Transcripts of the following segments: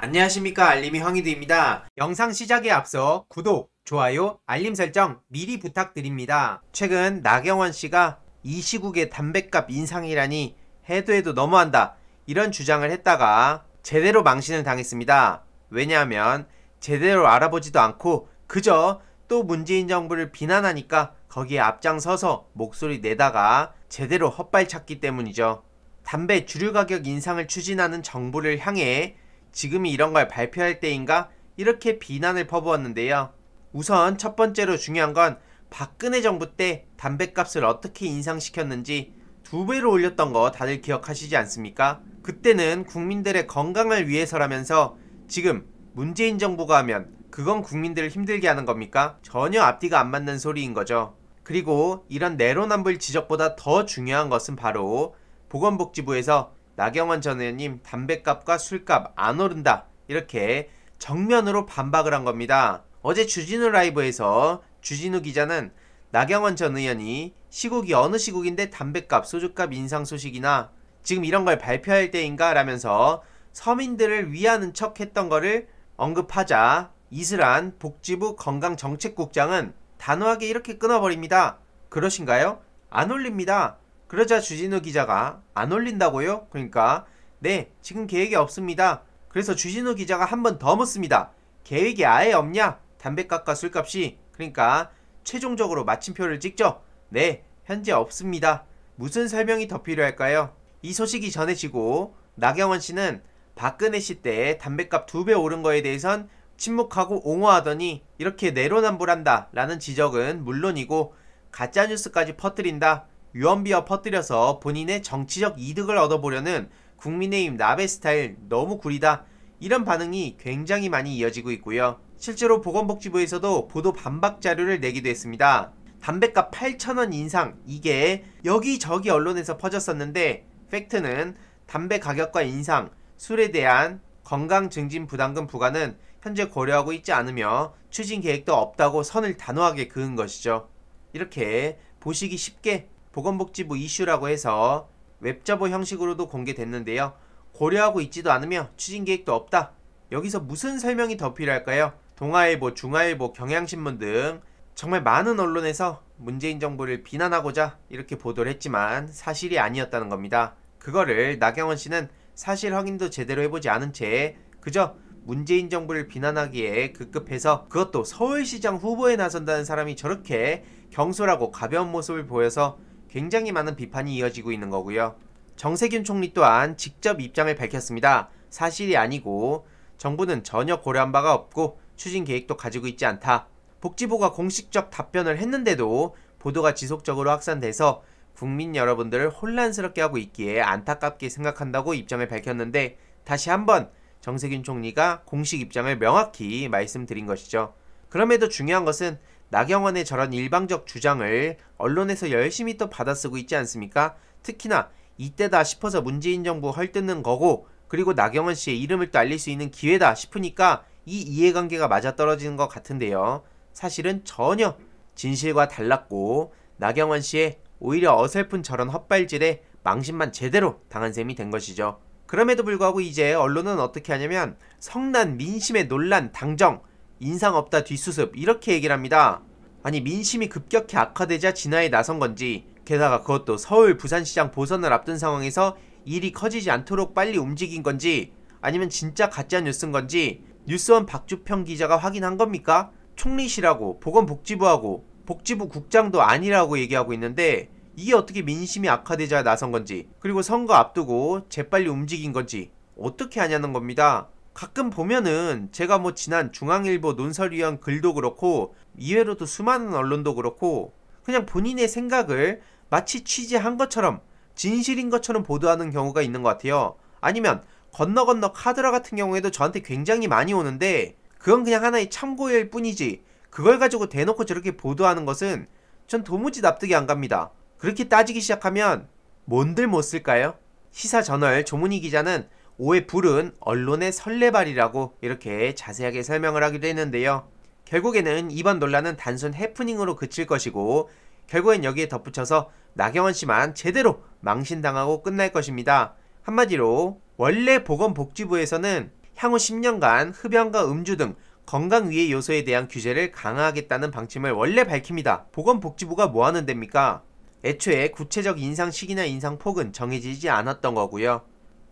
안녕하십니까 알림이 황희드입니다. 영상 시작에 앞서 구독, 좋아요, 알림 설정 미리 부탁드립니다. 최근 나경원 씨가 이 시국에 담뱃값 인상이라니 해도 해도 너무한다 이런 주장을 했다가 제대로 망신을 당했습니다. 왜냐하면 제대로 알아보지도 않고 그저 또 문재인 정부를 비난하니까 거기에 앞장서서 목소리 내다가 제대로 헛발찼기 때문이죠. 담배 주류 가격 인상을 추진하는 정부를 향해 지금이 이런 걸 발표할 때인가? 이렇게 비난을 퍼부었는데요. 우선 첫 번째로 중요한 건 박근혜 정부 때 담뱃값을 어떻게 인상시켰는지 두 배로 올렸던 거 다들 기억하시지 않습니까? 그때는 국민들의 건강을 위해서라면서 지금 문재인 정부가 하면 그건 국민들을 힘들게 하는 겁니까? 전혀 앞뒤가 안 맞는 소리인 거죠. 그리고 이런 내로남불 지적보다 더 중요한 것은 바로 보건복지부에서 나경원 전 의원님 담배값과 술값 안 오른다 이렇게 정면으로 반박을 한 겁니다. 어제 주진우 라이브에서 주진우 기자는 나경원 전 의원이 시국이 어느 시국인데 담배값, 소주값 인상 소식이나 지금 이런 걸 발표할 때인가 라면서 서민들을 위하는 척 했던 거를 언급하자 이슬한 복지부 건강정책국장은 단호하게 이렇게 끊어버립니다. 그러신가요? 안 올립니다. 그러자 주진우 기자가 안 올린다고요? 그러니까 네 지금 계획이 없습니다. 그래서 주진우 기자가 한 번 더 묻습니다. 계획이 아예 없냐? 담배값과 술값이 그러니까 최종적으로 마침표를 찍죠? 네 현재 없습니다. 무슨 설명이 더 필요할까요? 이 소식이 전해지고 나경원 씨는 박근혜 씨 때 담배값 두 배 오른 거에 대해선 침묵하고 옹호하더니 이렇게 내로남불한다 라는 지적은 물론이고 가짜뉴스까지 퍼뜨린다 유언비어 퍼뜨려서 본인의 정치적 이득을 얻어보려는 국민의힘 나베 스타일 너무 구리다 이런 반응이 굉장히 많이 이어지고 있고요. 실제로 보건복지부에서도 보도 반박 자료를 내기도 했습니다. 담배값 8,000원 인상 이게 여기저기 언론에서 퍼졌었는데 팩트는 담배 가격과 인상, 술에 대한 건강 증진 부담금 부과는 현재 고려하고 있지 않으며 추진 계획도 없다고 선을 단호하게 그은 것이죠. 이렇게 보시기 쉽게 보건복지부 이슈라고 해서 웹자보 형식으로도 공개됐는데요. 고려하고 있지도 않으며 추진 계획도 없다. 여기서 무슨 설명이 더 필요할까요? 동아일보, 중아일보 경향신문 등 정말 많은 언론에서 문재인 정부를 비난하고자 이렇게 보도를 했지만 사실이 아니었다는 겁니다. 그거를 나경원 씨는 사실 확인도 제대로 해보지 않은 채 그저 문재인 정부를 비난하기에 급급해서 그것도 서울시장 후보에 나선다는 사람이 저렇게 경솔하고 가벼운 모습을 보여서 굉장히 많은 비판이 이어지고 있는 거고요. 정세균 총리 또한 직접 입장을 밝혔습니다. 사실이 아니고 정부는 전혀 고려한 바가 없고 추진 계획도 가지고 있지 않다. 복지부가 공식적 답변을 했는데도 보도가 지속적으로 확산돼서 국민 여러분들을 혼란스럽게 하고 있기에 안타깝게 생각한다고 입장을 밝혔는데 다시 한번 정세균 총리가 공식 입장을 명확히 말씀드린 것이죠. 그럼에도 중요한 것은 나경원의 저런 일방적 주장을 언론에서 열심히 또 받아쓰고 있지 않습니까? 특히나 이때다 싶어서 문재인 정부 헐뜯는 거고 그리고 나경원 씨의 이름을 또 알릴 수 있는 기회다 싶으니까 이 이해관계가 맞아떨어지는 것 같은데요. 사실은 전혀 진실과 달랐고 나경원 씨의 오히려 어설픈 저런 헛발질에 망신만 제대로 당한 셈이 된 것이죠. 그럼에도 불구하고 이제 언론은 어떻게 하냐면 성난 민심의 논란 당정 인상 없다 뒷수습 이렇게 얘기를 합니다. 아니 민심이 급격히 악화되자 진화에 나선 건지 게다가 그것도 서울 부산시장 보선을 앞둔 상황에서 일이 커지지 않도록 빨리 움직인 건지 아니면 진짜 가짜 뉴스인 건지 뉴스원 박주평 기자가 확인한 겁니까? 총리실하고 보건복지부하고 복지부 국장도 아니라고 얘기하고 있는데 이게 어떻게 민심이 악화되자 나선 건지 그리고 선거 앞두고 재빨리 움직인 건지 어떻게 하냐는 겁니다. 가끔 보면은 제가 뭐 지난 중앙일보 논설위원 글도 그렇고 이외로도 수많은 언론도 그렇고 그냥 본인의 생각을 마치 취재한 것처럼 진실인 것처럼 보도하는 경우가 있는 것 같아요. 아니면 건너 건너 카드라 같은 경우에도 저한테 굉장히 많이 오는데 그건 그냥 하나의 참고일 뿐이지 그걸 가지고 대놓고 저렇게 보도하는 것은 전 도무지 납득이 안 갑니다. 그렇게 따지기 시작하면 뭔들 못 쓸까요? 시사저널 조문희 기자는 오의 불은 언론의 설레발이라고 이렇게 자세하게 설명을 하기도 했는데요. 결국에는 이번 논란은 단순 해프닝으로 그칠 것이고 결국엔 여기에 덧붙여서 나경원 씨만 제대로 망신당하고 끝날 것입니다. 한마디로 원래 보건복지부에서는 향후 10년간 흡연과 음주 등 건강 위의 요소에 대한 규제를 강화하겠다는 방침을 원래 밝힙니다. 보건복지부가 뭐 하는 데입니까? 애초에 구체적 인상 시기나 인상 폭은 정해지지 않았던 거고요.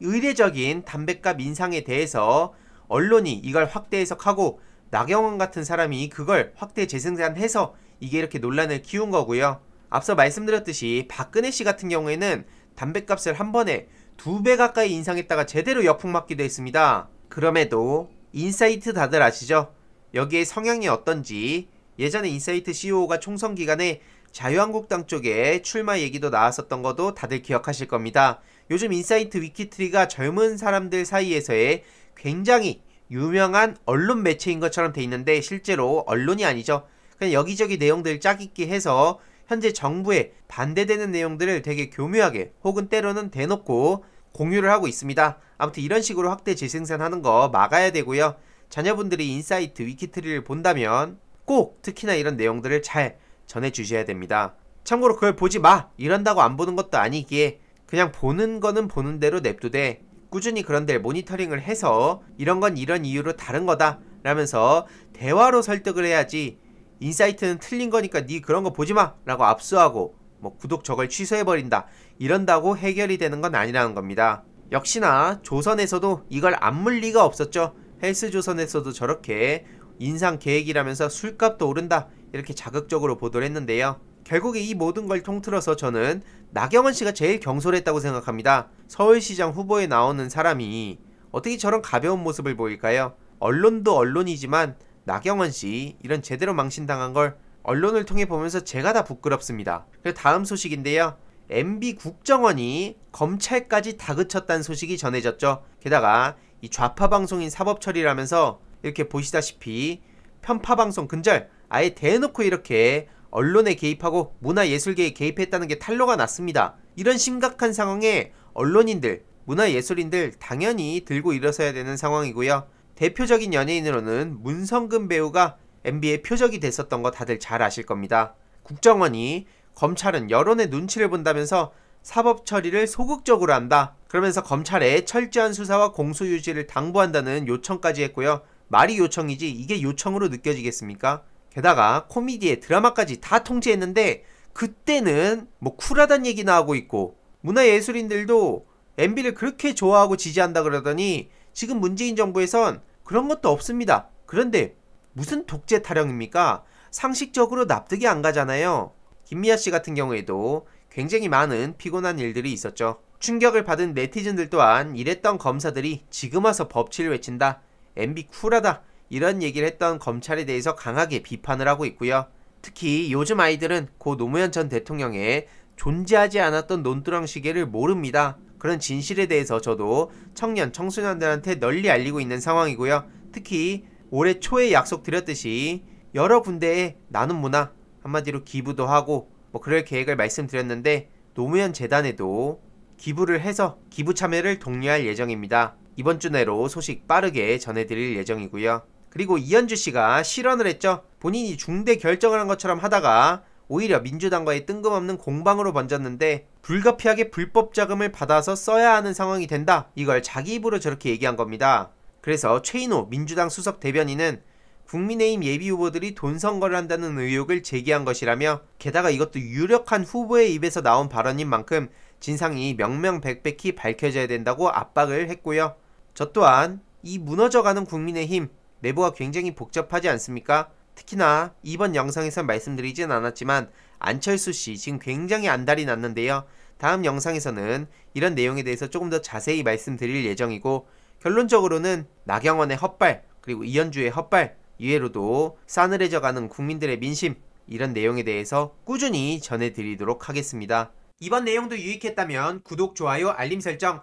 의례적인 담뱃값 인상에 대해서 언론이 이걸 확대 해석하고 나경원 같은 사람이 그걸 확대 재생산해서 이게 이렇게 논란을 키운 거고요. 앞서 말씀드렸듯이 박근혜 씨 같은 경우에는 담뱃값을 한 번에 두 배 가까이 인상했다가 제대로 역풍 맞기도 했습니다. 그럼에도 인사이트 다들 아시죠? 여기에 성향이 어떤지 예전에 인사이트 CEO가 총선 기간에 자유한국당 쪽에 출마 얘기도 나왔었던 것도 다들 기억하실 겁니다. 요즘 인사이트 위키트리가 젊은 사람들 사이에서의 굉장히 유명한 언론 매체인 것처럼 돼 있는데 실제로 언론이 아니죠. 그냥 여기저기 내용들 짜깁기 해서 현재 정부에 반대되는 내용들을 되게 교묘하게 혹은 때로는 대놓고 공유를 하고 있습니다. 아무튼 이런 식으로 확대 재생산하는 거 막아야 되고요. 자녀분들이 인사이트 위키트리를 본다면 꼭 특히나 이런 내용들을 잘 전해주셔야 됩니다. 참고로 그걸 보지 마! 이런다고 안 보는 것도 아니기에 그냥 보는 거는 보는 대로 냅두되 꾸준히 그런 데 모니터링을 해서 이런 건 이런 이유로 다른 거다 라면서 대화로 설득을 해야지 인사이트는 틀린 거니까 네 그런 거 보지 마 라고 압수하고 뭐 구독 저걸 취소해버린다 이런다고 해결이 되는 건 아니라는 겁니다 역시나 조선에서도 이걸 안 물 리가 없었죠 헬스조선에서도 저렇게 인상 계획이라면서 술값도 오른다 이렇게 자극적으로 보도를 했는데요 결국에 이 모든 걸 통틀어서 저는 나경원 씨가 제일 경솔했다고 생각합니다. 서울시장 후보에 나오는 사람이 어떻게 저런 가벼운 모습을 보일까요? 언론도 언론이지만 나경원 씨 이런 제대로 망신당한 걸 언론을 통해 보면서 제가 다 부끄럽습니다. 그리고 다음 소식인데요. MB 국정원이 검찰까지 다그쳤다는 소식이 전해졌죠. 게다가 이 좌파 방송인 사법 처리라면서 이렇게 보시다시피 편파 방송 근절 아예 대놓고 이렇게 언론에 개입하고 문화예술계에 개입했다는 게 탄로가 났습니다. 이런 심각한 상황에 언론인들, 문화예술인들 당연히 들고 일어서야 되는 상황이고요. 대표적인 연예인으로는 문성근 배우가 MB의 표적이 됐었던 거 다들 잘 아실 겁니다. 국정원이 검찰은 여론의 눈치를 본다면서 사법 처리를 소극적으로 한다. 그러면서 검찰에 철저한 수사와 공소유지를 당부한다는 요청까지 했고요. 말이 요청이지 이게 요청으로 느껴지겠습니까? 게다가 코미디에 드라마까지 다 통제했는데 그때는 뭐 쿨하단 얘기나 하고 있고 문화예술인들도 MB를 그렇게 좋아하고 지지한다 그러더니 지금 문재인 정부에선 그런 것도 없습니다. 그런데 무슨 독재 타령입니까? 상식적으로 납득이 안 가잖아요. 김미아 씨 같은 경우에도 굉장히 많은 피곤한 일들이 있었죠. 충격을 받은 네티즌들 또한 이랬던 검사들이 지금 와서 법치를 외친다. MB 쿨하다. 이런 얘기를 했던 검찰에 대해서 강하게 비판을 하고 있고요. 특히 요즘 아이들은 고 노무현 전 대통령의 존재하지 않았던 논두렁 시계를 모릅니다. 그런 진실에 대해서 저도 청년, 청소년들한테 널리 알리고 있는 상황이고요. 특히 올해 초에 약속드렸듯이 여러 군데에 나눔 문화, 한마디로 기부도 하고 뭐 그럴 계획을 말씀드렸는데 노무현 재단에도 기부를 해서 기부 참여를 독려할 예정입니다. 이번 주 내로 소식 빠르게 전해드릴 예정이고요. 그리고 이현주 씨가 실언을 했죠. 본인이 중대 결정을 한 것처럼 하다가 오히려 민주당과의 뜬금없는 공방으로 번졌는데 불가피하게 불법 자금을 받아서 써야 하는 상황이 된다. 이걸 자기 입으로 저렇게 얘기한 겁니다. 그래서 최인호 민주당 수석 대변인은 국민의힘 예비 후보들이 돈 선거를 한다는 의혹을 제기한 것이라며 게다가 이것도 유력한 후보의 입에서 나온 발언인 만큼 진상이 명명백백히 밝혀져야 된다고 압박을 했고요. 저 또한 이 무너져가는 국민의힘 내부가 굉장히 복잡하지 않습니까? 특히나 이번 영상에서 말씀드리진 않았지만 안철수 씨 지금 굉장히 안달이 났는데요. 다음 영상에서는 이런 내용에 대해서 조금 더 자세히 말씀드릴 예정이고 결론적으로는 나경원의 헛발 그리고 이현주의 헛발 이외로도 싸늘해져가는 국민들의 민심 이런 내용에 대해서 꾸준히 전해드리도록 하겠습니다. 이번 내용도 유익했다면 구독, 좋아요, 알림 설정